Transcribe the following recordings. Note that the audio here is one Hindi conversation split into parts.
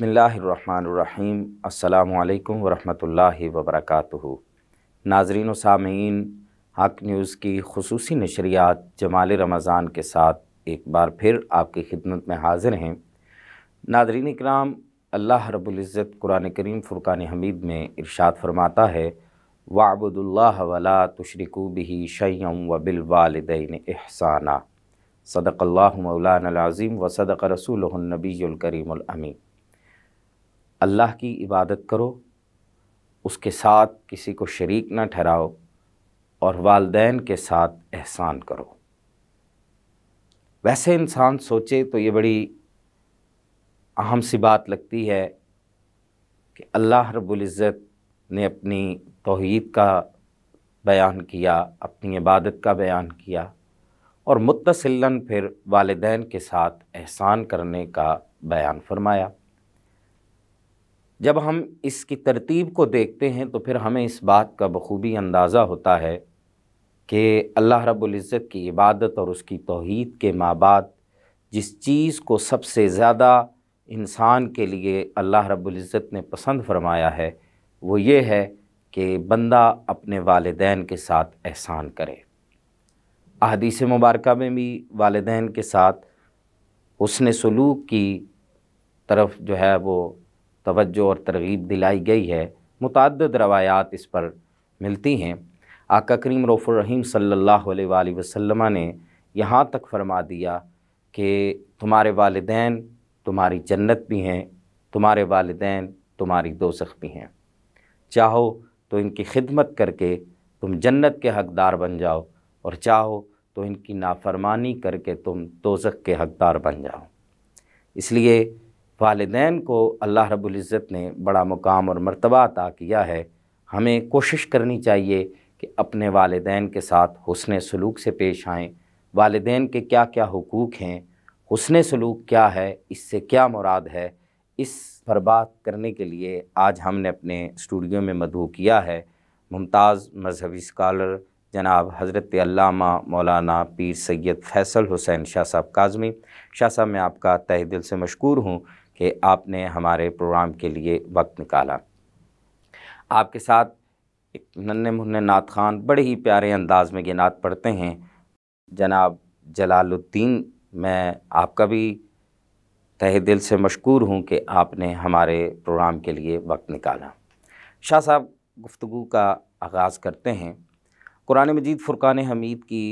बसमीम् अल्लाम वरहमल वबरक नाजरीन सामीन हक न्यूज़ की खसूस नशरियात जमाल रमज़ान के साथ एक बार फिर आपकी खिदमत में हाजिर हैं नाजरीन कराम अल्लाह रबुल्ज़त कुरान करीम फ़ुरक़ान हमीद में इरशाद फरमाता है वाबुदुल्ला वला तुशरिकू बिही शैम व बिलवालदेन एहसाना सदक़ल्ला मौलान अज़ीम व सदक रसूल अल्लाह की इबादत करो उसके साथ किसी को शरीक ना ठहराओ और वालदेन के साथ एहसान करो वैसे इंसान सोचे तो ये बड़ी अहम सी बात लगती है कि अल्लाह रब्ज़त ने अपनी तोहद का बयान किया अपनी इबादत का बयान किया और मुतसिलन फिर वालदेन के साथ एहसान करने का बयान फरमाया जब हम इसकी तरतीब को देखते हैं तो फिर हमें इस बात का बखूबी अंदाज़ा होता है कि अल्लाह रब्ज़त की इबादत और उसकी तोहद के माबाद जिस चीज़ को सबसे ज़्यादा इंसान के लिए अल्लाह रब्ज़त ने पसंद फरमाया है वो ये है कि बंदा अपने वालदेन के साथ एहसान करे अदीस मुबारक में भी वालदेन के साथ उसने सलूक की तरफ जो है वो तवज्जो और तरगीब दिलाई गई है मुतद रवायात इस पर मिलती हैं आका करीम रफ़ुररहीम सल्ला वसम ने यहाँ तक फरमा दिया कि तुम्हारे वालदेन तुम्हारी जन्नत भी हैं तुम्हारे वालदान तुम्हारी दोजख भी हैं चाहो तो इनकी खिदमत करके तुम जन्नत के हकदार बन जाओ और चाहो तो इनकी नाफरमानी करके तुम दोजख के हकदार बन जाओ इसलिए वालदेन को अल्लाह रबुल्ज़त ने बड़ा मुकाम और मरतबा अता किया है हमें कोशिश करनी चाहिए कि अपने वालदान के साथ हसन सलूक से पेश आएँ वालदेन के क्या क्या हकूक़ हैं हसन सलूक क्या है इससे क्या मुराद है इस पर बात करने के लिए आज हमने अपने स्टूडियो में मधु किया है मुमताज़ मजहबी स्कॉलर जनाब हज़रत अल्लामा मौलाना पीर सैयद फ़ैसल हुसैन शाह साहब काजमी शाह साहब मैं आपका तह दिल से मशहूर हूँ कि आपने हमारे प्रोग्राम के लिए वक्त निकाला आपके साथ नन्हे मुन्ने नात खान बड़े ही प्यारे अंदाज में ये नात पढ़ते हैं जनाब जलालुद्दीन मैं आपका भी तहे दिल से मशकूर हूँ कि आपने हमारे प्रोग्राम के लिए वक्त निकाला शाह साहब गुफ्तु का आगाज़ करते हैं कुरान मजीद फ़ुरक़ान हमीद की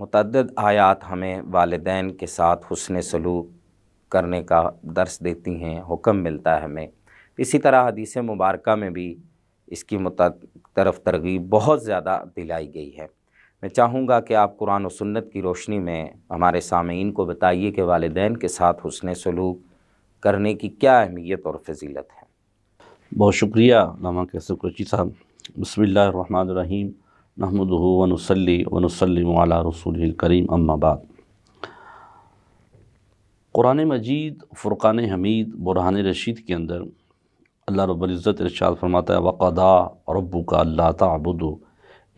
मतदद आयात हमें वालदेन के साथ हसन सलूक करने का दर्श देती हैं हुक्म मिलता है हमें इसी तरह हदीस मुबारक में भी इसकी तरफ तरगीब बहुत ज़्यादा दिलाई गई है मैं चाहूँगा कि आप कुरान और सुन्नत की रोशनी में हमारे सामीन को बताइए कि वालदेन के साथ हुसन सलूक करने की क्या अहमियत और फजीलत है बहुत शुक्रिया नामा कैसर कोची साहब बसमिल्लर रहीम नहमद वनसलीम रसूल करीम अम्माबाद कुरान मजीद फ़ुरक़ान हमीद बुरहान रशीद के अंदर अल्लाह रब्ज़त इरशाद फरमाता है वक़दा रबू का अल्लाह तबुदो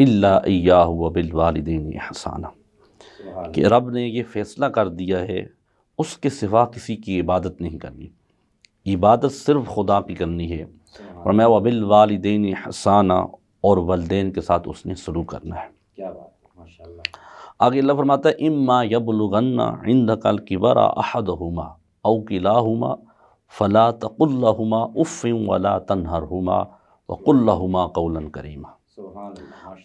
अया बिलवालदेन हसाना कि रब ने यह फ़ैसला कर दिया है उसके सिवा किसी की इबादत नहीं करनी इबादत सिर्फ खुदा की करनी है और मैं वबिल हसाना और वालदेन के साथ उसने शुरू करना है क्या बात माशा आगे अल्लाह फरमाता है इम्मा यबलगन्ना इंद कल किबरा अहद हुमा अव किला हुमा फ़ला हुमा उफ़िम वला तनहर हुमा हुमा कौलन करीमा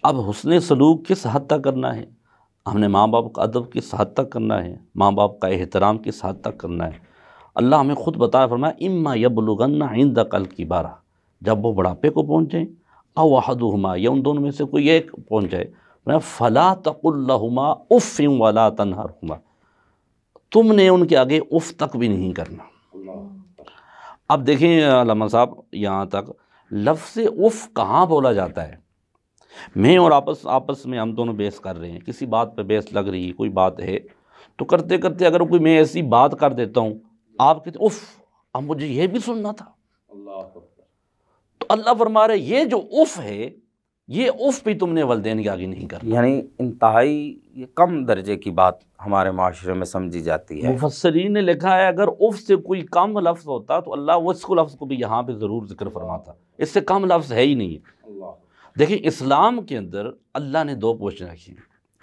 अब हुसन सलूक किस हद तक करना है हमने माँ बाप का अदब किस हद तक करना है माँ बाप का एहतराम किस हद तक करना है अल्लाह हमें ख़ुद बताया फरमाया इम्मा यबलगन्ना इंद कल किबारा जब वो बुढ़ापे को पहुँचें अवहद हुमा या उन दोनों में से कोई एक पहुँच जाए मैं फ़ला तकुल्लहुमा उफ़ वाला तनहरुमा तुमने उनके आगे उफ़ तक भी नहीं करना अब देखें लमा साहब यहाँ तक लफ्ज़ उफ़ कहाँ बोला जाता है मैं और आपस आपस में हम दोनों बेस कर रहे हैं किसी बात पे बेस लग रही है कोई बात है तो करते करते अगर कोई मैं ऐसी बात कर देता हूँ आप कहते उफ़ अब मुझे यह भी सुनना था तो अल्लाह फरमा रहे ये जो उफ़ है ये उफ भी तुमने वालदेन की आगे नहीं कर यानी इंतहाई ये कम दर्जे की बात हमारे माशरे में समझी जाती है मुफसरीन ने लिखा है अगर उफ से कोई कम लफ्ज़ होता तो अल्लाह इसको लफ्ज़ को भी यहाँ पे ज़रूर जिक्र फरमाता इससे कम लफ्ज़ है ही नहीं है देखिए इस्लाम के अंदर अल्लाह ने दो पोषण रखी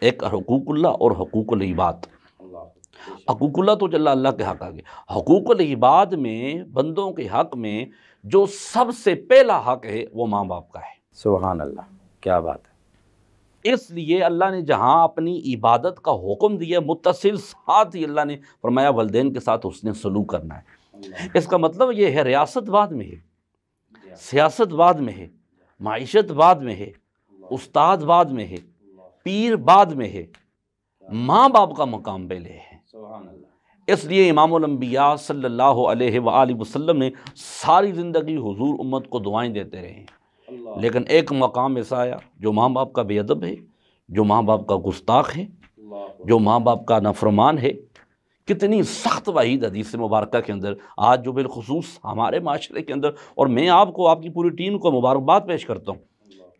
एक हकूकुल्ला और हकूक इबाद हकूकुल्ला तो जल्ला अल्लाह के हक आ गए हकूकुल इबाद में बंदों के हक में जो सबसे पहला हक है वो माँ बाप का है सुबहान अल्लाह क्या बात है इसलिए अल्लाह ने जहाँ अपनी इबादत का हुक्म दिया मुतसिल साथ ही अल्लाह ने फरमाया वलदेन के साथ उसने सलूक करना है इसका मतलब ये है रियासत बाद में है सियासत बाद में है माइशत बाद में है उस्ताद बाद में है पीर बाद में है माँ बाप का मकाम पहले है इसलिए इमामबिया सल्ला वसम ने सारी ज़िंदगी हुजूर उम्मत को दुआएं देते रहे हैं लेकिन एक मकाम ऐसा आया जो माँ बाप का बेअदब है जो माँ बाप का गुस्ताख है जो माँ बाप का नफरमान है कितनी सख्त वाहिद हदीस मुबारक के अंदर आज जो बिलखसूस हमारे माशरे के अंदर और मैं आपको आपकी पूरी टीम को मुबारकबाद पेश करता हूँ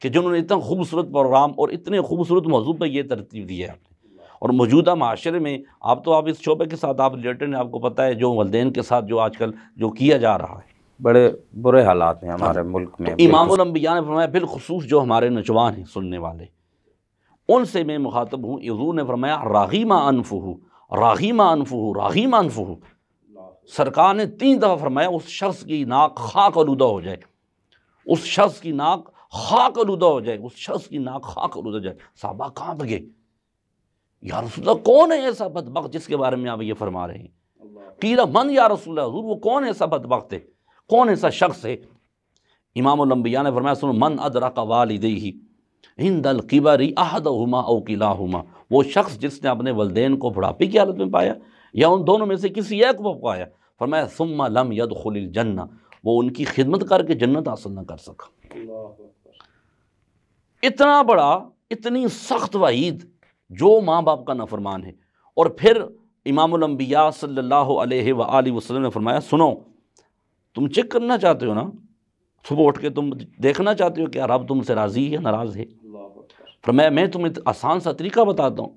कि जिन्होंने इतना खूबसूरत प्रोग्राम और इतने खूबसूरत मौजूद पर यह तरतीब दी है आपने और मौजूदा माशरे में आप तो आप इस शोबे के साथ आप रिलेटेड आपको पता है जो वालदेन के साथ जो आजकल जो किया जा रहा है बड़े बुरे हालात हैं हाँ। हमारे हाँ। मुल्क में तो इमामबिया ने फरमाया बिलखसूस जो हमारे नौजवान हैं सुनने वाले उनसे मैं मुखातब हूँ यजू ने फरमाया रागीमा अनफू रागीमा अनफू रागीमा अनफू सरकार ने तीन दफ़ा फरमाया उस शख्स की नाक खाक आलूदा हो जाए उस शख्स की नाक खाक आलूदा हो जाए उस शख्स की नाक खाक आलूदा हो जाए साहबा कहाँ गए या रसूल्ला कौन है ऐसा बदबक जिसके बारे में आप ये फरमा रहे हैं कीरा मन या रसूल्ला वो कौन है ऐसा बदबक है कौन ऐसा शख्स है इमामबिया ने फरमाया सुनो मन अदरा का वालदे ही हिंद अलकिबरी अहद हुमा ओ किला हुमा वो शख्स जिसने अपने वालदेन को बुढ़ापे की हालत में पाया या उन दोनों में से किसी एक को पाया फरमाया सुम्मा लम यद जन्ना वो उनकी खिदमत करके जन्नत हासिल ना कर सका इतना बड़ा इतनी सख्त वहीद जो माँ बाप का नफरमान है और फिर इमामबिया सल्ला वसलम ने फरमाया सुनो तुम चेक करना चाहते हो ना सुबह उठ के तुम देखना चाहते हो क्या रब तुमसे राज़ी है नाराज़ है फिर मैं मैं तुम्हें आसान सा तरीका बताता हूँ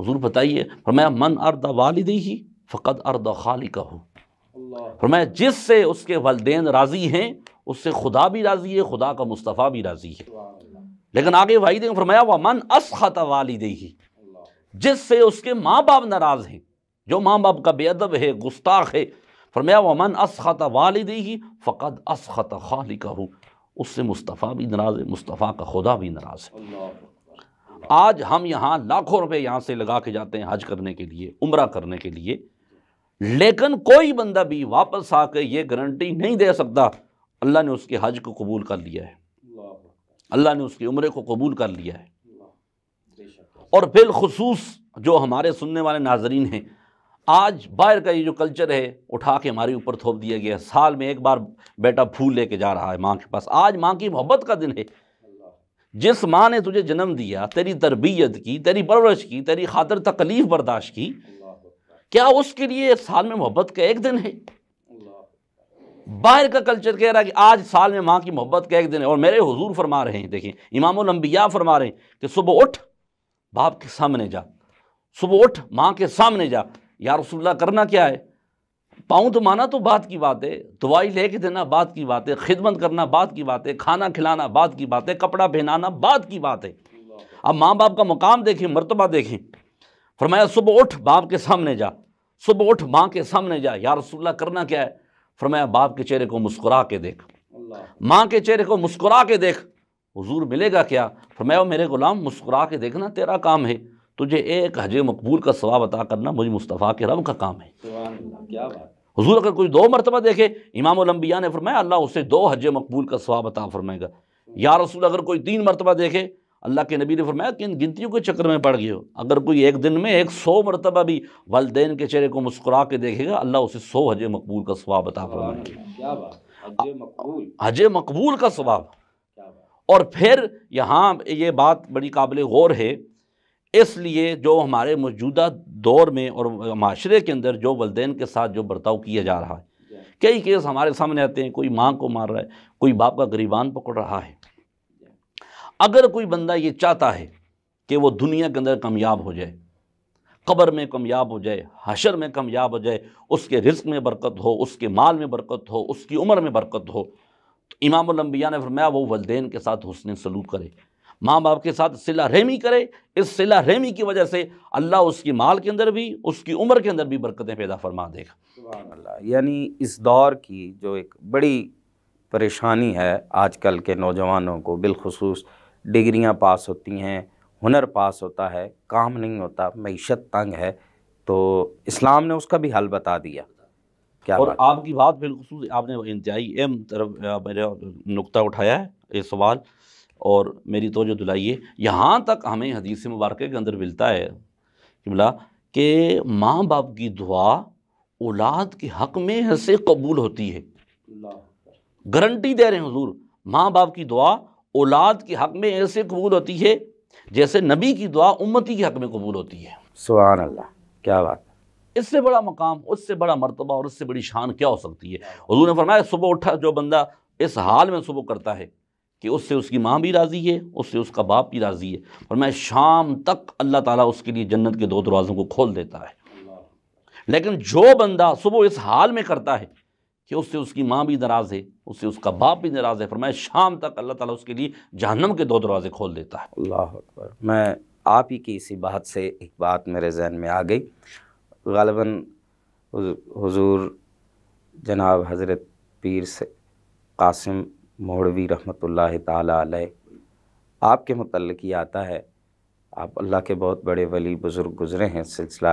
हजूर बताइए मैं मन अर्द वालिद ही फ़कत अर्द खाली का हो मैं जिससे उसके वालदेन राज़ी हैं उससे खुदा भी राज़ी है खुदा का मुस्तफ़ा भी राज़ी है लेकिन आगे वही देंगे फरमाया वह मन असखत वालद ही जिससे उसके माँ बाप नाराज़ हैं जो माँ बाप का बेअदब है गुस्ताख है फरमाया वमन असखत वालद ही फ़कद असखत खाली कहूँ उससे मुस्तफ़ा भी नाराज़ है मुस्तफ़ा का खुदा भी नाराज़ है आज हम यहाँ लाखों रुपये यहाँ से लगा के जाते हैं हज करने के लिए उम्र करने के लिए लेकिन कोई बंदा भी वापस आके ये गारंटी नहीं दे सकता अल्लाह ने उसके हज को कबूल कर लिया है अल्लाह ने उसकी उम्र को कबूल कर लिया है और बिलखसूस जो हमारे सुनने वाले नाजरीन हैं आज बाहर का ये जो कल्चर है उठा के हमारे ऊपर थोप दिया गया साल में एक बार बेटा फूल लेके जा रहा है माँ के पास आज माँ की मोहब्बत का दिन है जिस माँ ने तुझे जन्म दिया तेरी तरबियत की तेरी परवरिश की तेरी खातर तकलीफ़ बर्दाश्त की क्या उसके लिए साल में मोहब्बत का एक दिन है बाहर का कल्चर कह रहा है कि आज साल में माँ की मोहब्बत का एक दिन है और मेरे हुजूर फरमा रहे हैं देखें इमाम लंबिया फरमा रहे हैं कि सुबह उठ बाप के सामने जा सुबह उठ माँ के सामने जा या रसुल्ला करना क्या है पाऊँ तो माना तो बात की बात है दवाई ले के देना बात की बात है खिदमत करना बात की बात है खाना खिलाना बात की बात है कपड़ा पहनाना बात की बात है अब माँ बाप का मुकाम देखें मरतबा देखें फरमाया सुबह उठ बाप के सामने जा सुबह उठ माँ के सामने जा या रसुल्ला करना क्या है फरमाया बाप के चेहरे को मुस्कुरा के देख माँ के चेहरे को मुस्कुरा के देख हजूर मिलेगा क्या फरमाया मेरे गुलाम मुस्कुरा के देखना तेरा काम है तुझे एक हज मकबूल का सवाब अता करना मुझे मुस्तफ़ा के रब का काम है हजूर अगर कोई दो मरतबा देखे इमाम लम्बिया ने फरमाया अल्लाह उसे दो हज मकबूल का सवाब अता फरमाएगा या रसूल अगर कोई तीन मरतबा देखे अल्लाह के नबी ने फरमाया कि इन गिनतियों के चक्कर में पड़ गए हो अगर कोई एक दिन में एक सौ मरतबा भी वालदेन के चेहरे को मुस्कुरा के देखेगा अल्लाह उसे सौ हज मकबूल का स्वाब अता फरमाएगा हज मकबूल का स्वाब और फिर यहाँ ये बात बड़ी काबिल गौर है इसलिए जो हमारे मौजूदा दौर में और माशरे के अंदर जो वालदेन के साथ जो बर्ताव किया जा रहा है कई केस हमारे सामने आते हैं कोई माँ को मार रहा है कोई बाप का गरीबान पकड़ रहा है अगर कोई बंदा ये चाहता है कि वो दुनिया के अंदर कामयाब हो जाए कब्र में कामयाब हो जाए हशर में कामयाब हो जाए उसके रिस्क में बरकत हो उसके माल में बरकत हो उसकी उम्र में बरकत हो तो इमाम ने फरमाया वो वालदेन के साथ हुसन सलूक करे माँ बाप के साथ सिला रहमी करे इस सिला रहमी की वजह से अल्लाह उसकी माल के अंदर भी उसकी उम्र के अंदर भी बरकतें पैदा फरमा देगा यानी इस दौर की जो एक बड़ी परेशानी है आजकल के नौजवानों को बिलखसूस डिग्रियाँ पास होती हैं हुनर पास होता है काम नहीं होता मीशत तंग है तो इस्लाम ने उसका भी हल बता दिया क्या और आपकी बात बिलखसूस आपने इंतहाई अहम तरफ मेरा नुकता उठाया है ये सवाल और मेरी तो जो दुलाइए यहाँ तक हमें हदीस मुबारक के अंदर मिलता है कि बोला कि माँ बाप की दुआ औलाद के हक़ में से कबूल होती है गारंटी दे रहे हैं हजूर माँ बाप की दुआ औलाद के हक़ में ऐसे कबूल होती है जैसे नबी की दुआ उम्मती के हक़ में कबूल होती है सुबह अल्लाह क्या बात इससे बड़ा मकाम उससे बड़ा मरतबा और उससे बड़ी शान क्या हो सकती है हजूर ने फरमाया सुबह उठा जो बंदा इस हाल में सुबह करता है कि उससे उसकी माँ भी राज़ी है उससे उसका बाप भी राज़ी है और मैं शाम तक अल्लाह ताला उसके लिए जन्नत के दो दरवाज़ों को खोल देता है लेकिन जो बंदा सुबह इस हाल में करता है कि उससे उसकी माँ भी नाराज़ है उससे उसका बाप भी नाराज़ है पर मैं शाम तक अल्लाह ताला उसके लिए जहनम के दो दरवाज़े खोल देता है अल्लाह अकबर मैं आप ही की इसी बात से एक बात मेरे जहन में आ गई गालबा हुजूर जनाब हज़रत पीर से कासिम मौलवी रहमत अलैह आपके मतलब ही आता है आप अल्लाह के बहुत बड़े वली बुज़ुर्ग गुज़रे हैं सिलसिला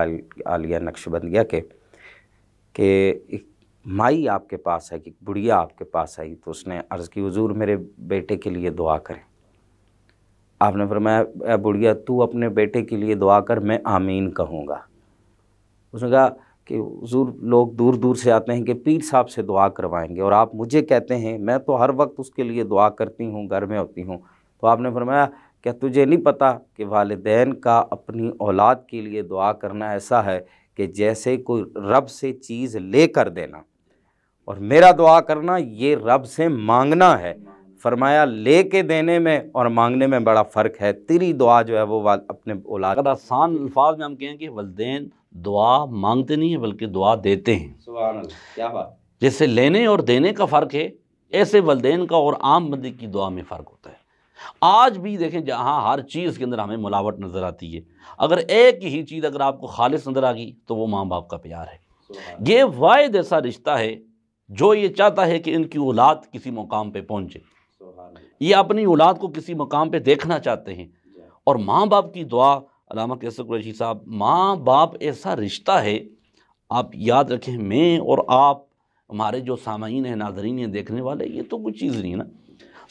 आलिया नक्शबंदिया के कि माई आपके पास है कि बुढ़िया आपके पास आई तो उसने अर्ज़ की हजूर मेरे बेटे के लिए दुआ करें आपने फरमाया बुढ़िया तू अपने बेटे के लिए दुआ कर मैं आमीन कहूँगा उसने कहा कि हजूर लोग दूर दूर से आते हैं कि पीर साहब से दुआ करवाएंगे और आप मुझे कहते हैं मैं तो हर वक्त उसके लिए दुआ करती हूँ घर में होती हूँ तो आपने फरमाया क्या तुझे नहीं पता कि वालदेन का अपनी औलाद के लिए दुआ करना ऐसा है कि जैसे कोई रब से चीज़ ले कर देना और मेरा दुआ करना ये रब से मांगना है फरमाया ले के देने में और मांगने में बड़ा फ़र्क है तेरी दुआ जो है वो अपने औलाद आसान अल्फाज में हम कहें कि वालदेन दुआ मांगते नहीं है बल्कि दुआ देते हैं क्या बात जैसे लेने और देने का फ़र्क है ऐसे वलदेन का और आम बंदी की दुआ में फ़र्क होता है आज भी देखें जहाँ हर चीज़ के अंदर हमें मिलावट नज़र आती है अगर एक ही चीज़ अगर आपको खालिश नज़र आ गई तो वो माँ बाप का प्यार है ये वायद ऐसा रिश्ता है जो ये चाहता है कि इनकी औलाद किसी मुकाम पर पहुँचे ये अपनी औलाद को किसी मुकाम पर देखना चाहते हैं और माँ बाप की दुआ अलामा कैसर कुरैशी साहब माँ बाप ऐसा रिश्ता है आप याद रखें मैं और आप हमारे जो सामीन हैं नाजरीन हैं देखने वाले ये तो कुछ चीज़ नहीं है ना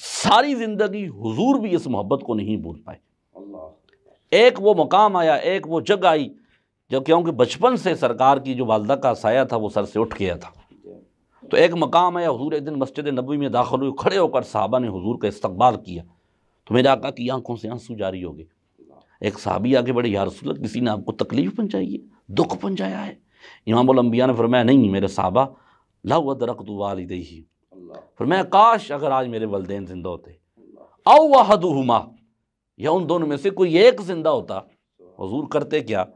सारी ज़िंदगी हुजूर भी इस मोहब्बत को नहीं भूल पाए एक वो मकाम आया एक वो जगह आई जब क्योंकि बचपन से सरकार की जो वालदा का साया था वो सर से उठ गया था तो एक मकाम आया हजूर एक दिन मस्जिद नबी में दाखिल हुई खड़े होकर साहबा ने हजूर का इस्तबाल किया तो मेरे आका की आंखों से आंसू जारी हो गए एक साहबी आगे बड़े या रसूल किसी ने आपको तकलीफ़ पहुँचाई है दुख पहुँचाया है इमाम अम्बिया ने फरमाया नहीं मेरे साहबा ला हुआ दरख्त वालद ही फरमाया काश अगर आज मेरे वालदेन जिंदा होते आओ वाह या उन दोनों में से कोई एक जिंदा होता हजूर करते क्या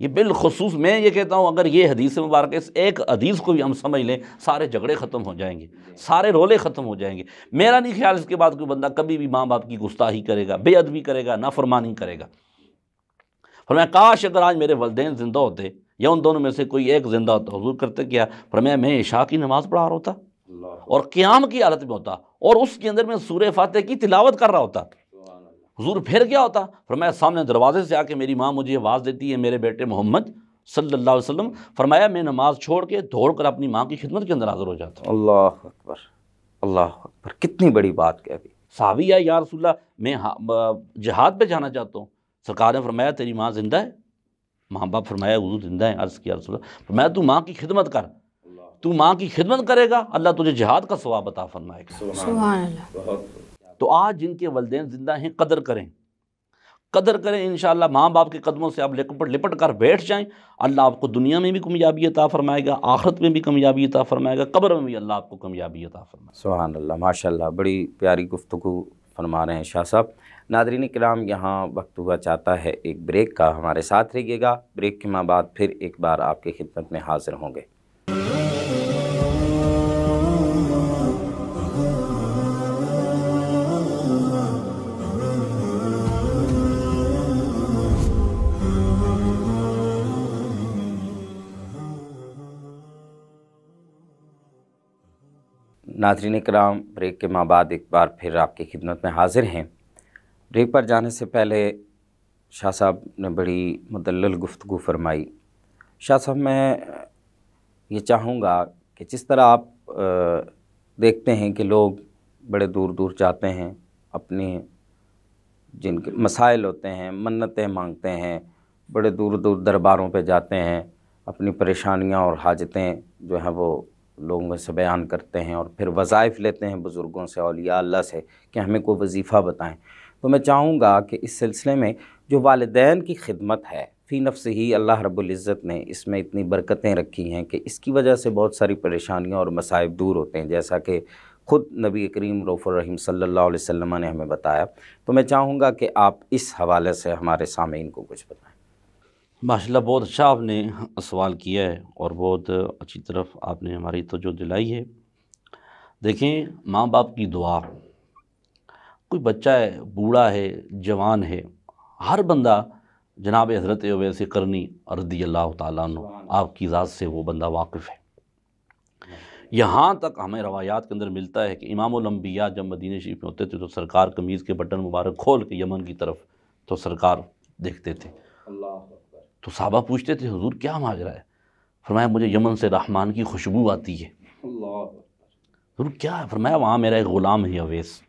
ये बिलखसूस मैं ये कहता हूँ अगर ये हदीस मुबारक इस एक हदीस को भी हम समझ लें सारे झगड़े ख़त्म हो जाएंगे सारे रोले ख़त्म हो जाएंगे मेरा नहीं ख्याल इसके बाद कोई बंदा कभी भी माँ बाप की गुस्ताही करेगा बेअदबी करेगा नाफरमानी करेगा फरमाया काश अगर आज मेरे वालदेन ज़िंदा होते या उन दोनों में से कोई एक ज़िंदा होता हजूर करते क्या फरमाया मैं ईशा की नमाज़ पढ़ा रहा होता और क़्याम की हालत में होता और उसके अंदर मैं सूर्य फातह की तिलावत कर रहा होता हुजूर फिर क्या होता फरमाया सामने दरवाजे से आके मेरी माँ मुझे आवाज़ देती है मेरे बेटे मोहम्मद सल्ला वसलम फरमाया मैं नमाज छोड़ के दौड़ कर अपनी माँ की खिदमत के अंदर हाजिर हो जाता अल्लाह अकबर अल्लाह अकबर कितनी बड़ी बात कह दी सावी या यार रसुल्ला मैं जहाद पर जाना चाहता हूँ सरकार ने फरमाया तेरी माँ जिंदा है माँ बाप फरमाया उदू जिंदा है अर्ज़ किया रसुल्ला फरमाया तू माँ की खिदमत कर तू माँ की खिदमत करेगा अल्लाह तुझे जहाद का स्वाब बता फरमाएगा तो आज जिनके वालदे ज़िंदा हैं कदर करें कदर करें इन माँ बाप के कदमों से आप लिपट लिपट कर बैठ जाएँ अल्लाह आपको दुनिया में भी कामयाबी अता फरमाएगा आखरत में भी कामयाबी अता फरमाएगा कब्र में भी अल्लाह आपको कामयाबी अता फरमाएगा सुहान अल्लाह माशा बड़ी प्यारी गुफ्तु फरमा रहे हैं शाह साहब नादरीन कराम यहाँ वक्त हुआ चाहता है एक ब्रेक का हमारे साथ रहिएगा ब्रेक के माँ बाद फिर एक बार आपकी खिदमत में हाजिर होंगे नाजरीन कराम ब्रेक के माँ बाद एक बार फिर आपकी खिदमत में हाजिर हैं ब्रेक पर जाने से पहले शाह साहब ने बड़ी मुदल गुफ्तु फरमाई शाह साहब मैं ये चाहूँगा कि जिस तरह आप देखते हैं कि लोग बड़े दूर दूर जाते हैं अपने जिनके मसाइल होते हैं मन्नतें मांगते हैं बड़े दूर दूर दरबारों पे जाते हैं अपनी परेशानियां और हाजतें जो हैं वो लोगों से बयान करते हैं और फिर वज़ाइफ़ लेते हैं बुज़ुर्गों से अलिया अल्लाह से कि हमें कोई वजीफ़ा बताएं तो मैं चाहूँगा कि इस सिलसिले में जो वालदेन की खिदमत है फ़ी नफ से ही अल्लाह रबुल्ज़त ने इसमें इतनी बरकतें रखी हैं कि इसकी वजह से बहुत सारी परेशानियाँ और मसाइब दूर होते हैं जैसा कि ख़ुद नबी करीम रहीम सल्ला अलैहि ने हमें बताया तो मैं चाहूँगा कि आप इस हवाले से हमारे सामीन को कुछ बताएँ माशाल्लाह बहुत अच्छा आपने सवाल किया है और बहुत अच्छी तरफ आपने हमारी तोजो दिलाई है देखें माँ बाप की दुआ कोई बच्चा है बूढ़ा है जवान है हर बंदा जनाब हजरत वैसे करनी रदी अल्लाह तु आपकी ज़ात से वो बंदा वाकिफ़ है यहाँ तक हमें रवायात के अंदर मिलता है कि इमाम लम्बिया जब मदीन शरीफ में होते थे तो सरकार कमीज़ के बटन मुबारक खोल के यमन की तरफ तो सरकार देखते थे अल्लाह तो साहबा पूछते थे हजूर क्या माजरा है फरमाया मुझे यमन से रहमान की खुशबू आती है हजूर क्या है फरमाया वहाँ मेरा एक ग़ुलाम है अवैस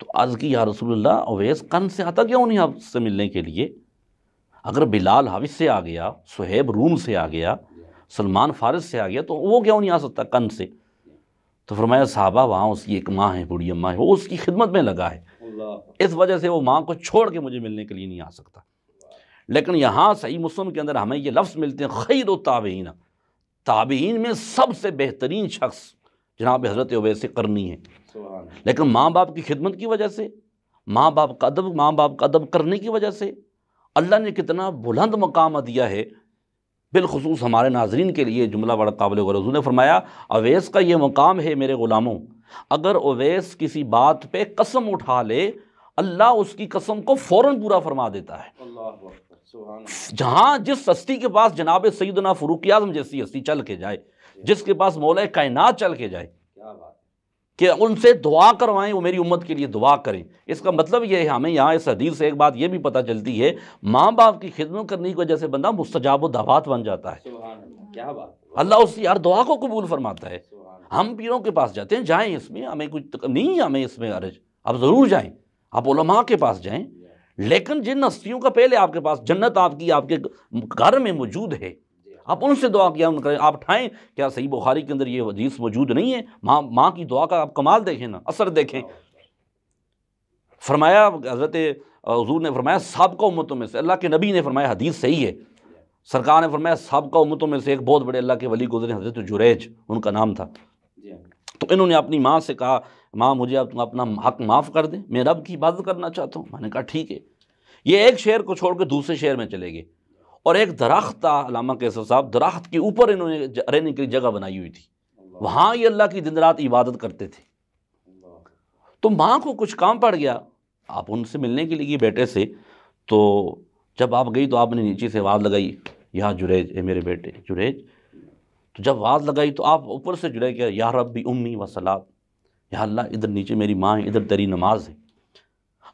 तो आज की या रसूलुल्लाह अवैस कन से आता क्यों नहीं आपसे मिलने के लिए अगर बिलाल हाविस से आ गया सुहेब रूम से आ गया सलमान फारस से आ गया तो वो क्यों नहीं आ सकता कन से तो फरमाया साहबा वहाँ उसकी एक माँ है बूढ़ी अम्मा है वो उसकी खिदमत में लगा है इस वजह से वो माँ को छोड़ के मुझे मिलने के लिए नहीं आ सकता लेकिन यहाँ सही मुस्लिम के अंदर हमें ये लफ्ज़ मिलते हैं खैर ताबीन ताबीन में सबसे बेहतरीन शख्स जनाब हज़रत अवैस करनी है लेकिन माँ बाप की खिदमत की वजह से माँ बाप का अदब माँ बाप का अदब करने की वजह से अल्लाह ने कितना बुलंद मकाम दिया है बिलखसूस हमारे नाजरन के लिए जुमला बड़ा काबिल गरजू ने फरमाया अवैस का ये मकाम है मेरे ग़ुलामों अगर अवैस किसी बात पर कसम उठा ले अल्लाह उसकी कसम को फ़ौर पूरा फरमा देता है जहाँ जिस हस्ती के पास जनाब सईदना फ़रूक आजम जैसी हस्ती चल के जाए जिसके पास मौल कायनात चल के जाए कि उनसे दुआ करवाएं वो मेरी उम्मत के लिए दुआ करें इसका मतलब ये है हमें यहाँ इस हदीस से एक बात ये भी पता चलती है माँ बाप की खिदमत करने की वजह से बंदा मुस्तजाब दावात बन जाता है क्या बात अल्लाह उसकी हर दुआ को कबूल फरमाता है हम पीरों के पास जाते हैं जाएं इसमें हमें कुछ नहीं हमें इसमें अरज आप ज़रूर जाएँ आप उलमा के पास जाएँ लेकिन जिन हस्तियों का पहले आपके पास जन्नत आपकी आपके घर में मौजूद है आप उनसे दुआ किया उन करें आप उठाएं क्या सही बुखारी के अंदर ये हदीस मौजूद नहीं है माँ माँ की दुआ का आप कमाल देखें ना असर देखें फरमाया हज़रत हजूर ने फरमाया सबका उम्मतों में से अल्लाह के नबी ने फरमाया हदीस सही है सरकार ने फरमाया सबका उम्मतों में से एक बहुत बड़े अल्लाह के वली गुजरे हजरत जुरेज उनका नाम था हाँ। तो इन्होंने अपनी माँ से कहा माँ मुझे अब तुम अपना हक माफ़ कर दें मैं रब की इबादत करना चाहता हूँ मैंने कहा ठीक है ये एक शेर को छोड़ के दूसरे शेर में चले गए और एक दरख्त था अलामा कैसर साहब दरख्त के ऊपर इन्होंने रहने के लिए जगह बनाई हुई थी वहाँ ये अल्लाह की दिन रात इबादत करते थे तो माँ को कुछ काम पड़ गया आप उनसे मिलने के लिए गई बेटे से तो जब आप गई तो आपने नीचे से आवाज़ लगाई या जुरेज है मेरे बेटे जुरेज तो जब आवाज़ लगाई तो आप ऊपर से जुड़े गया या भी उम्मी वसलाब अल्लाह इधर नीचे मेरी माँ है इधर तेरी नमाज है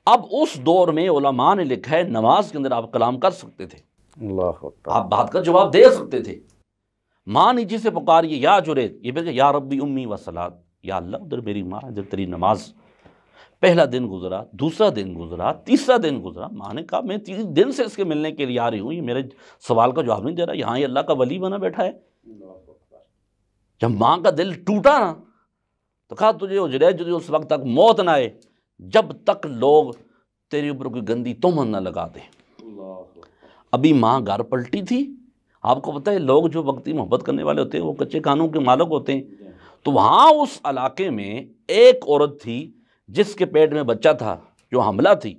अब उस दौर में ओलमा ने लिखा है नमाज के अंदर आप कलाम कर सकते थे आप बात का जवाब दे सकते थे माँ नीचे से पुकारिए या जुरेद ये फिर या रबी उम्मी व सलाद या अल्लाह उधर मेरी माँ इधर तेरी नमाज पहला दिन गुजरा दूसरा दिन गुजरा तीसरा दिन गुजरा माँ ने कहा मैं तीस दिन से इसके मिलने के लिए आ रही हूँ ये मेरे सवाल का जवाब नहीं दे रहा यहाँ ये अल्लाह का वली बना बैठा है जब माँ का दिल टूटा ना तो कहा तुझे उजरे जो उस वक्त तक मौत ना आए जब तक लोग तेरे ऊपर कोई गंदी तोमन ना लगा दे अभी माँ घर पलटी थी आपको पता है लोग जो वक्ती मोहब्बत करने वाले होते हैं वो कच्चे कानों के मालक होते हैं तो वहाँ उस इलाके में एक औरत थी जिसके पेट में बच्चा था जो हमला थी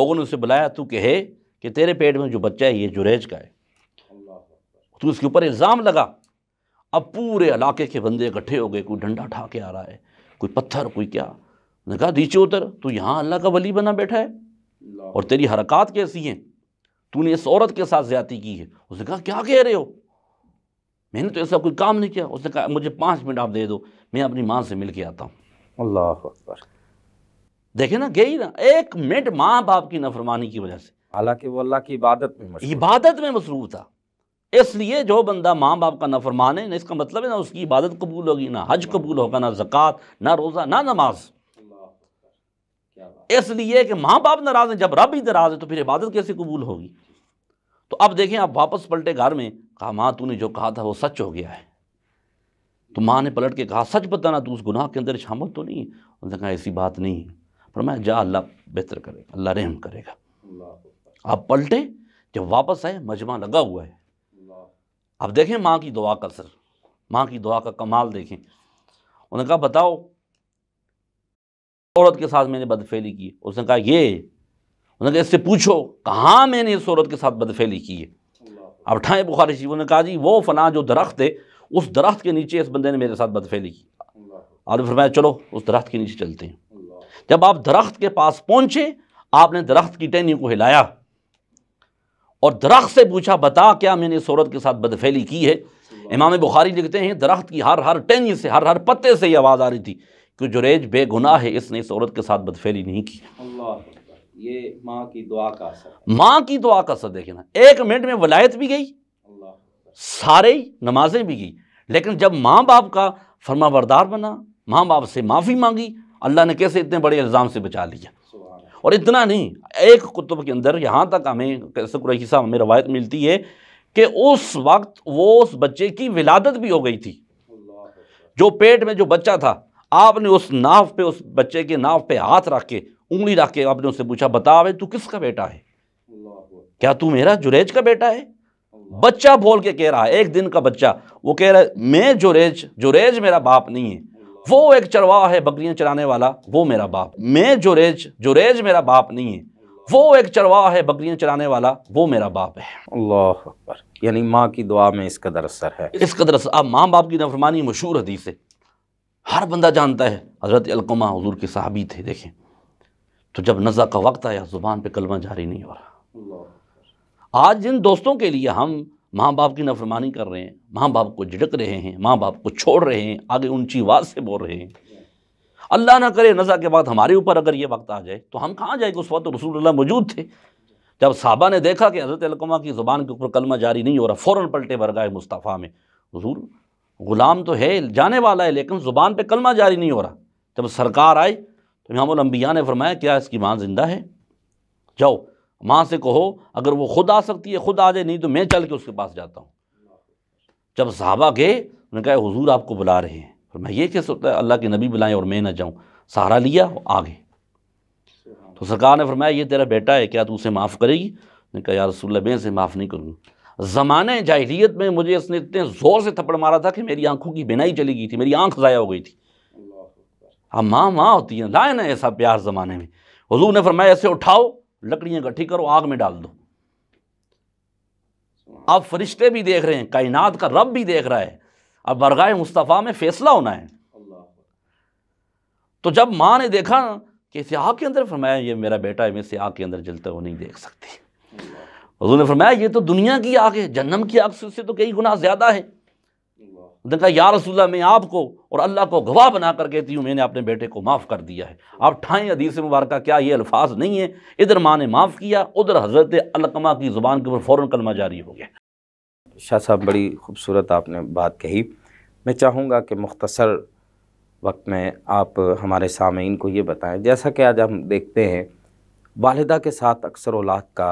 लोगों ने उसे बुलाया तू कहे कि तेरे पेट में जो बच्चा है ये जुरेज का है तू उसके ऊपर इल्ज़ाम लगा अब पूरे इलाके के बंदे इकट्ठे हो गए कोई डंडा ठा के आ रहा है कोई पत्थर कोई क्या मैंने कहा नीचे उतर तू यहाँ अल्लाह का वली बना बैठा है और तेरी हरकत कैसी हैं तूने इस औरत के साथ ज्यादा की है उसने कहा क्या कह रहे हो मैंने तो ऐसा कोई काम नहीं किया उसने कहा मुझे पाँच मिनट आप दे दो मैं अपनी माँ से मिल के आता हूँ अल्लाह देखे ना गई ना एक मिनट माँ बाप की नफरमानी की वजह से हालांकि वो अल्लाह की इबादत में इबादत में मसरूफ था इसलिए जो बंदा माँ बाप का नफरमान है ना इसका मतलब है ना उसकी इबादत कबूल होगी ना हज कबूल होगा ना जक़ात ना रोज़ा ना नमाज इसलिए कि माँ बाप नाराज़ हैं जब रब ही नाराज़ है तो फिर इबादत कैसे कबूल होगी तो अब देखें आप वापस पलटे घर में कहा माँ तूने जो कहा था वो सच हो गया है तो माँ ने पलट के कहा सच बताना तू उस गुनाह के अंदर शामिल तो नहीं उसने कहा ऐसी बात नहीं है पर मैं जा अल्लाह बेहतर करेगा अल्लाह रहम करेगा आप पलटे जब वापस आए मजमा लगा हुआ है अब देखें माँ की दुआ का असर माँ की दुआ का कमाल देखें उन्होंने कहा बताओ औरत के साथ मैंने बदफेली की उसने कहा ये उन्होंने कहा इससे पूछो कहाँ मैंने इस औरत के साथ बदफेली की है अब ठाए बुखारी शरीफ उन्होंने कहा जी वो फना जो दरख्त है उस दरख्त के नीचे इस बंदे ने मेरे साथ बदफेली की फिर मैं चलो उस दरख्त के नीचे चलते हैं जब आप दरख्त के पास पहुँचे आपने दरख्त की टहनी को हिलाया और दरख्त से पूछा बता क्या मैंने सूरत के साथ बदफैली की है इमाम बुखारी लिखते हैं दरख्त की हर हर टहनी से हर हर पत्ते से ही आवाज़ आ रही थी कि जुरेज बेगुनाह है इसने इस औरत के साथ बदफैली नहीं की ये माँ की दुआ का सर माँ की दुआ का असर देखे ना एक मिनट में वलायत भी गई सारे नमाजें भी गई लेकिन जब माँ बाप का फर्मा बरदार बना माँ बाप से माफ़ी मांगी अल्लाह ने कैसे इतने बड़े इल्ज़ाम से बचा लिया और इतना नहीं एक कुतुब के अंदर यहाँ तक हमें कैसे कुरैशी साहब हमें रवायत मिलती है कि उस वक्त वो उस बच्चे की विलादत भी हो गई थी जो पेट में जो बच्चा था आपने उस नाव पे उस बच्चे के नाव पे हाथ रख के उंगली रख के आपने उससे पूछा बता भाई तू किसका बेटा है क्या तू मेरा जुरेज का बेटा है बच्चा बोल के कह रहा है एक दिन का बच्चा वो कह रहा है मैं जुरेज जुरेज मेरा बाप नहीं है वो एक चरवाहा है बकरियां चराने वाला वो मेरा बाप मैं जुरेज जुरेज मेरा बाप नहीं है वो एक चरवाहा है बकरियां चराने वाला वो मेरा बाप है अल्लाह अकबर यानी माँ की दुआ में इस कदर असर है इस कदर असर अब माँ बाप की नफरमानी मशहूर हदीस है हर बंदा जानता है हज़रत अलकमा हजूर के साहबी थे देखें तो जब नज़ा का वक्त आया ज़ुबान पर कलमा जारी नहीं हो रहा आज जिन दोस्तों के लिए हम माँ बाप की नफरमानी कर रहे हैं माँ बाप को झिड़क रहे हैं माँ बाप को छोड़ रहे हैं आगे ऊंची आवाज से बोल रहे हैं अल्लाह ना करे नज़ा के बाद हमारे ऊपर अगर ये वक्त आ जाए तो हम कहाँ जाएंगे उस वक्त तो रसूलुल्लाह मौजूद थे जब साहबा ने देखा कि हज़रत अलकमा की ज़ुबान के ऊपर कलमा जारी नहीं हो रहा फ़ौर पलटे भर गए मुस्तफ़ा में हजूर ग़ुलाम तो है जाने वाला है लेकिन ज़ुबान पर कलमा जारी नहीं हो रहा जब सरकार आई तो इमामबिया ने फरमाया क्या इसकी माँ ज़िंदा है जाओ माँ से कहो अगर वो खुद आ सकती है खुद आ जाए नहीं तो मैं चल के उसके पास जाता हूँ जब साहबा गए उन्होंने कहा हुजूर आपको बुला रहे हैं और मैं ये कह सकता है अल्लाह के नबी बुलाएं और मैं ना जाऊँ सहारा लिया और आ गए तो सरकार ने फरमाया ये तेरा बेटा है क्या तू उसे माफ़ करेगी उन्होंने कहा यार मैं इसे माफ़ नहीं करूँगी ज़माने जाहिरियत में मुझे इसने इतने ज़ोर से थप्पड़ मारा था कि मेरी आंखों की बिनाई चली गई थी मेरी आंख ज़ाया हो गई थी अब माँ माँ होती है लाए ना ऐसा प्यार ज़माने में हजूर ने फरमाया ऐसे उठाओ लकड़ियाँ इकट्ठी करो आग में डाल दो अब फरिश्ते भी देख रहे हैं कायनात का रब भी देख रहा है अब बरगाए मुस्तफ़ा में फैसला होना है तो जब माँ ने देखा कि इसे आग के अंदर फरमाया ये मेरा बेटा है मैं इसे आग के अंदर जलते हुए नहीं देख सकती हजूर फरमाया ये तो दुनिया की आग है जन्म की आग से उससे तो कई गुना ज़्यादा है उन्होंने कहा या रसूल्ला मैं आपको और अल्लाह को गवाह बना कर कहती हूँ मैंने अपने बेटे को माफ़ कर दिया है आप ठाएँ अदीस मुबारक क्या ये अल्फाज नहीं है इधर माँ ने माफ़ किया उधर हज़रत अलकमा की ज़ुबान के ऊपर फ़ौर कलमा जारी हो गया शाह साहब बड़ी खूबसूरत आपने बात कही मैं चाहूँगा कि मुख्तसर वक्त में आप हमारे सामीन को ये बताएं जैसा कि आज हम देखते हैं वालदा के साथ अक्सर औलाद का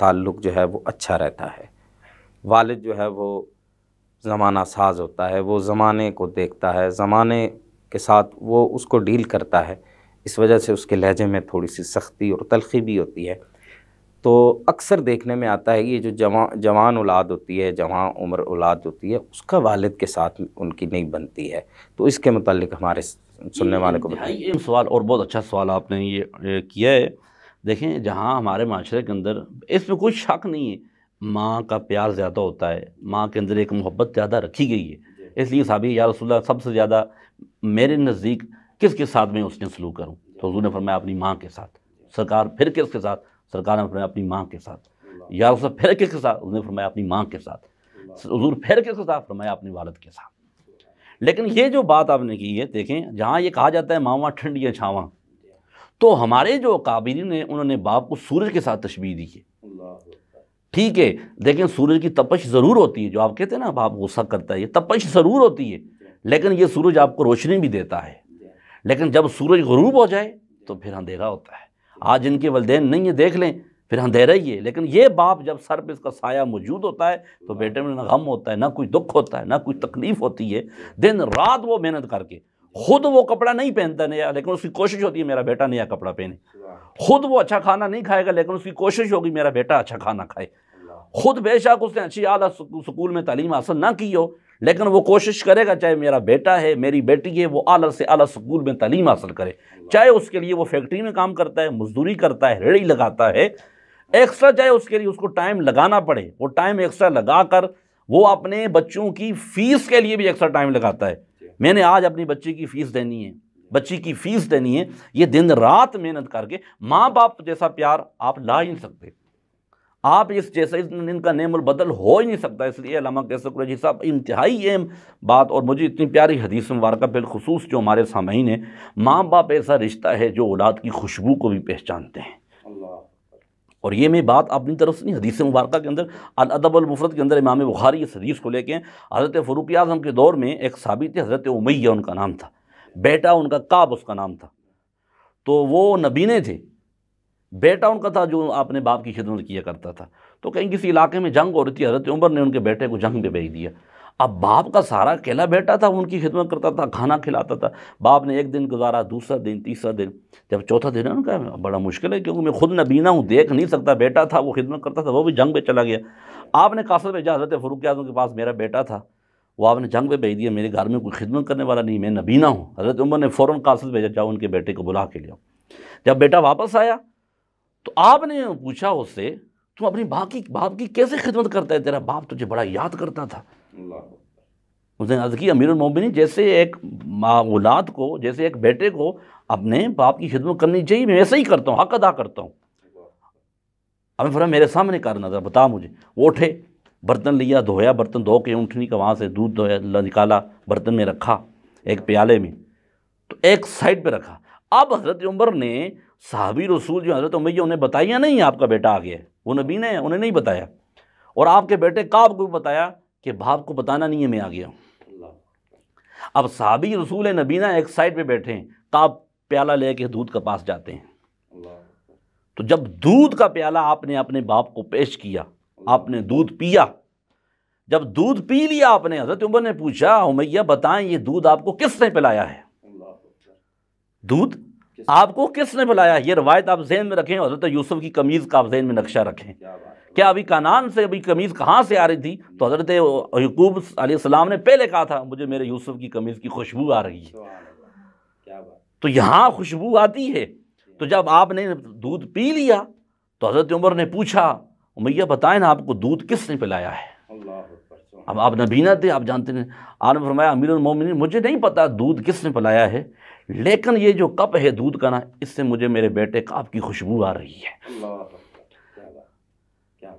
ताल्लुक़ जो है वो अच्छा रहता है वालिद जो है वो ज़माना साज होता है वो ज़माने को देखता है ज़माने के साथ वो उसको डील करता है इस वजह से उसके लहजे में थोड़ी सी सख्ती और तलखी भी होती है तो अक्सर देखने में आता है ये जो जवा जवान औलाद होती है जवान उम्र औलाद होती है उसका वालिद के साथ उनकी नहीं बनती है तो इसके मतलब हमारे सुनने वाले को बताइए सवाल और बहुत अच्छा सवाल आपने ये किया है देखें जहाँ हमारे माशरे के अंदर इसमें कोई शक नहीं है माँ का प्यार ज़्यादा होता है माँ के अंदर एक मोहब्बत ज़्यादा रखी गई है इसलिए साहबी या रसुल्ला सबसे ज़्यादा मेरे नज़दीक किसके साथ मैं उसने सलूक करूँ तो हजू ने फरमाया अपनी माँ के साथ सरकार फिर किसके साथ सरकार ने फरमाया अपनी माँ के साथ या रसुल्ला फिर किसके साथ उसने फरमाया अपनी माँ के साथ हजूर फिर किसके साथ फरमाया अपनी वालद के साथ लेकिन ये जो बात आपने की है देखें जहाँ ये कहा जाता है मामा ठंड या छावा तो हमारे जो काबिल ने उन्होंने बाप को सूरज के साथ तशबी दी है ठीक है लेकिन सूरज की तपश ज़रूर होती है जो आप कहते हैं ना आप गुस्सा करता है ये तपश ज़रूर होती है लेकिन ये सूरज आपको रोशनी भी देता है लेकिन जब सूरज गरूब हो जाए तो फिर अंधेरा होता है आज इनके वालदेन नहीं है देख लें फिर अंधेरा ही है लेकिन ये बाप जब सर पर इसका साया मौजूद होता है तो बेटे में ना गम होता है ना कोई दुख होता है ना कोई तकलीफ़ होती है दिन रात वो मेहनत करके खुद वो कपड़ा नहीं पहनता नया लेकिन उसकी कोशिश होती है मेरा बेटा नया कपड़ा पहने खुद वो अच्छा खाना नहीं खाएगा लेकिन उसकी कोशिश होगी मेरा बेटा अच्छा खाना खाए खुद बेशक उसने अच्छी आला स्कूल में तालीम हासिल ना की हो लेकिन वो कोशिश करेगा चाहे मेरा बेटा है मेरी बेटी है वो आला से आला स्कूल में तालीम हासिल करे चाहे उसके लिए वो फैक्ट्री में काम करता है मजदूरी करता है रेड़ी लगाता है एक्स्ट्रा चाहे उसके लिए उसको टाइम लगाना पड़े वो टाइम एक्स्ट्रा लगा कर वो अपने बच्चों की फ़ीस के लिए भी एक्स्ट्रा टाइम लगाता है मैंने आज अपनी बच्ची की फ़ीस देनी है बच्ची की फ़ीस देनी है ये दिन रात मेहनत करके माँ बाप जैसा प्यार आप ला ही नहीं सकते आप इस जैसे इनका नेम बदल हो ही नहीं सकता इसलिए अलामा कुरैशी साहब इंतहाई अहम बात और मुझे इतनी प्यारी हदीस मुबारक बिलखसूस जो हमारे सामीन है माँ बाप ऐसा रिश्ता है जो औलाद की खुशबू को भी पहचानते हैं और ये मैं बात अपनी तरफ से नहीं हदीस मुबारक के अंदर अदबालमफ़रत के अंदर इमाम बुखारी इस हदीस को लेके हज़रत फ़रूक आज़म के दौर में एक साबित हज़रत उमैया उनका नाम था बेटा उनका काब उसका नाम था तो वो नबीने थे बेटा उनका था जो आपने बाप की खिदमत किया करता था तो कहीं किसी इलाके में जंग हो रही थी हज़रत उमर ने उनके बेटे को जंग पर भेज दिया अब बाप का सारा अकेला बेटा था उनकी खिदमत करता था खाना खिलाता था बाप ने एक दिन गुजारा दूसरा दिन तीसरा दिन जब चौथा दिन है उनका बड़ा मुश्किल है क्योंकि मैं खुद नबीना हूँ देख नहीं सकता बेटा था वो खिदमत करता था वो भी जंग पे चला गया आपने कासर भेजा हजरत फ़रूक आजम के पास मेरा बेटा था वो आपने जंग पर भेज दिया मेरे घर में कोई खिदमत करने वाला नहीं मैं नबीना हूँ हज़रत उमर ने फ़ौर कासर भेजा जाओ उनके बेटे को बुला के लिया जब बेटा वापस आया तो आपने पूछा उससे तुम अपनी बाप की बाप की कैसे खिदमत करता है तेरा बाप तुझे बड़ा याद करता था उसने अर्ज किया अमीर उमिन जैसे एक माउलाद को जैसे एक बेटे को अपने बाप की खिदमत करनी चाहिए मैं ऐसे ही करता हूँ हक अदा करता हूँ अब फरा मेरे सामने करना नजर बता मुझे वो उठे बर्तन लिया धोया बर्तन धो के उठनी का वहाँ से दूध धोया निकाला बर्तन में रखा एक प्याले में तो एक साइड पे रखा अब हज़रत उमर ने साहबी रसूल जो हज़रत उम्र उन्हें बताया नहीं आपका बेटा आ गया वो नबीन है उन्हें नहीं बताया और आपके बेटे काब को भी बताया कि बाप को बताना नहीं है मैं आ गया अब सहाबी रसूल नबीना एक साइड पे बैठे हैं काब प्याला लेके दूध का पास जाते हैं तो जब दूध का प्याला आपने अपने बाप को पेश किया आपने दूध पिया जब दूध पी लिया आपने हजरत उमर ने पूछा उमैया बताएं ये दूध आपको किसने पिलाया है दूध आपको किसने पिलाया ये रवायत आप जहन में रखें हजरत यूसुफ की कमीज़ का आप जहन में नक्शा रखें क्या अभी कानान से अभी कमीज़ कहाँ से आ रही थी तो हज़रत यकूब आसमाम ने पहले कहा था मुझे मेरे यूसुफ की कमीज़ की खुशबू आ रही है तो यहाँ खुशबू आती है तो जब आपने दूध पी लिया तो हज़रत उमर ने पूछा मैया बताएं ना आपको दूध किसने पिलाया है अब आप नबीना थे आप जानते हैं आपने फरमाया अमीर उमिन मुझे नहीं पता दूध किसने पिलाया है लेकिन ये जो कप है दूध का ना इससे मुझे मेरे बेटे का की खुशबू आ रही है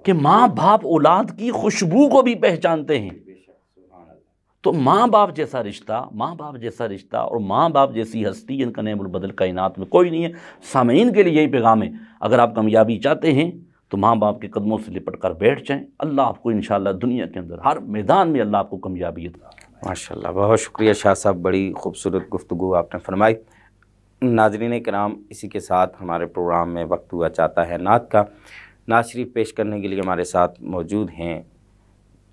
कि माँ बाप औलाद की खुशबू को भी पहचानते हैं तो माँ बाप जैसा रिश्ता माँ बाप जैसा रिश्ता और माँ बाप जैसी हस्ती इनका नबुलबदल कायनात में कोई नहीं है सामीन के लिए यही पैगाम है अगर आप कामयाबी चाहते हैं तो माँ बाप के कदमों से लिपट कर बैठ जाएँ अल्लाह आपको इन दुनिया के अंदर हर मैदान में अल्लाह आपको कामयाबी माशा बहुत शुक्रिया शाह साहब बड़ी खूबसूरत गुफ्तु आपने फरमाई नाजरीन कराम इसी के साथ हमारे प्रोग्राम में वक्त हुआ चाहता है नात का शरीफ पेश करने के लिए हमारे साथ मौजूद हैं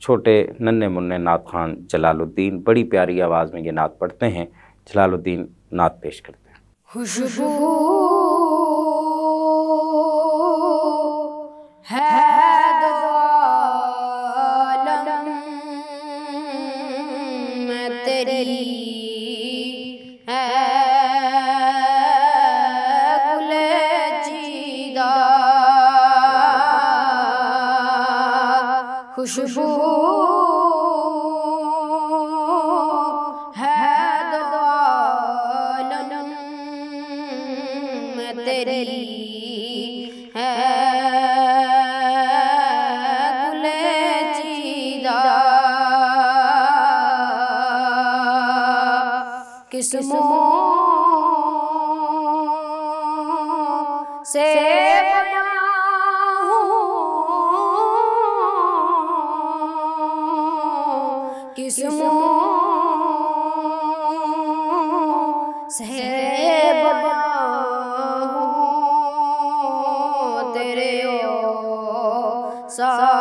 छोटे नन्हे मुन्ने नात खान जलालुद्दीन बड़ी प्यारी आवाज़ में ये नात पढ़ते हैं जलालुद्दीन नात पेश करते हैं saw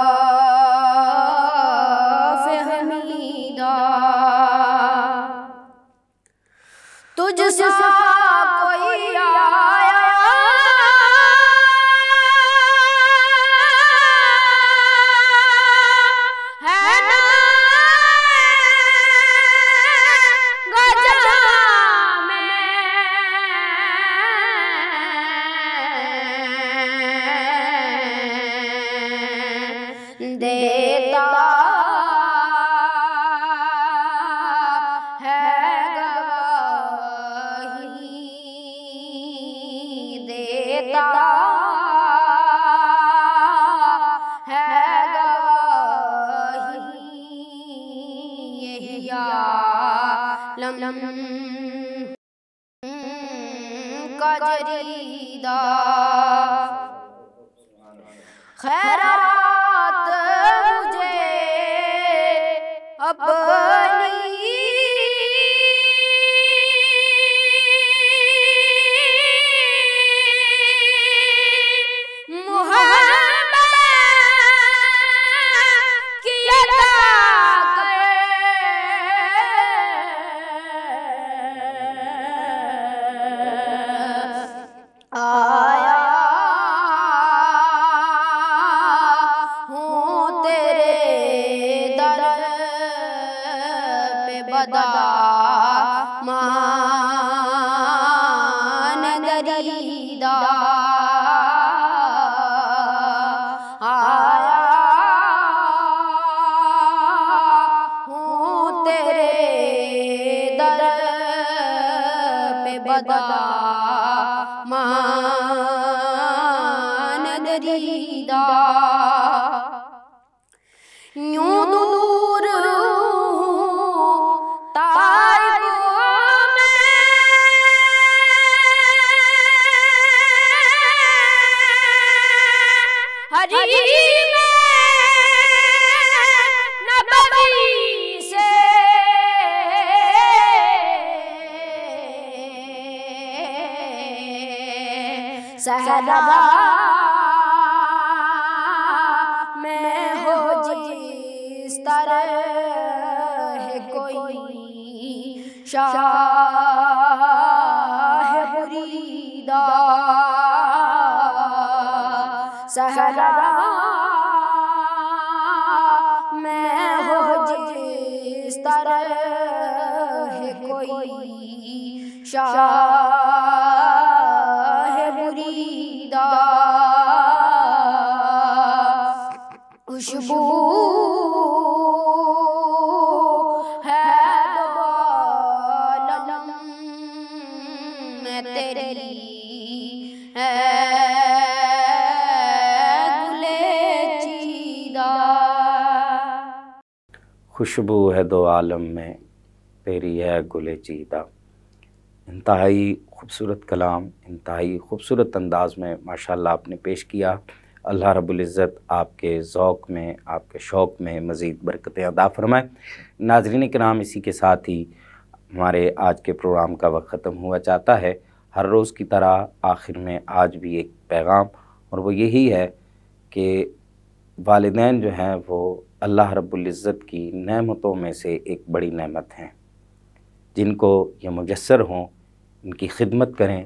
Bye. घड़ी में नबी से सहरा खुशबू है दो आलम में तेरी है गुल चीदा इंतहाई खूबसूरत कलाम इंतहाई खूबसूरत अंदाज में माशाल्लाह आपने पेश किया अल्लाह रबुल्ज़त आपके ओक़ में आपके शौक़ में मज़ीद बरकतें अदा फरमाए नाजरीन के नाम इसी के साथ ही हमारे आज के प्रोग्राम का वक्त ख़त्म हुआ चाहता है हर रोज़ की तरह आखिर में आज भी एक पैगाम और वो यही है कि वालदे जो हैं वो अल्लाह रब्ज़त की नमतों में से एक बड़ी नमत हैं जिनको ये मुयसर हों इनकी खिदमत करें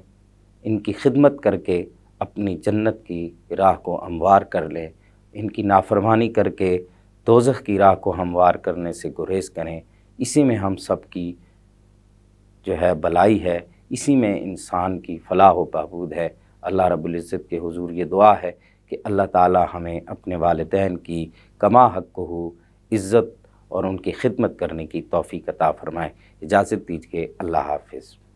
इनकी खिदमत करके अपनी जन्नत की राह को हमवार कर लें इनकी नाफरमानी करके दोजख की राह को हमवार करने से गुरेज करें इसी में हम सब की जो है भलाई है इसी में इंसान की फलाह व बहबूद है अल्लाह रब्ज़त के हजूर ये दुआ है कि अल्लाह ताला हमें अपने वालदेन की कमा हक को हो इज़्ज़त और उनकी खिदमत करने की तोफ़ी कता फ़रमाएँ इजाज़त दीजिए अल्लाह हाफिज़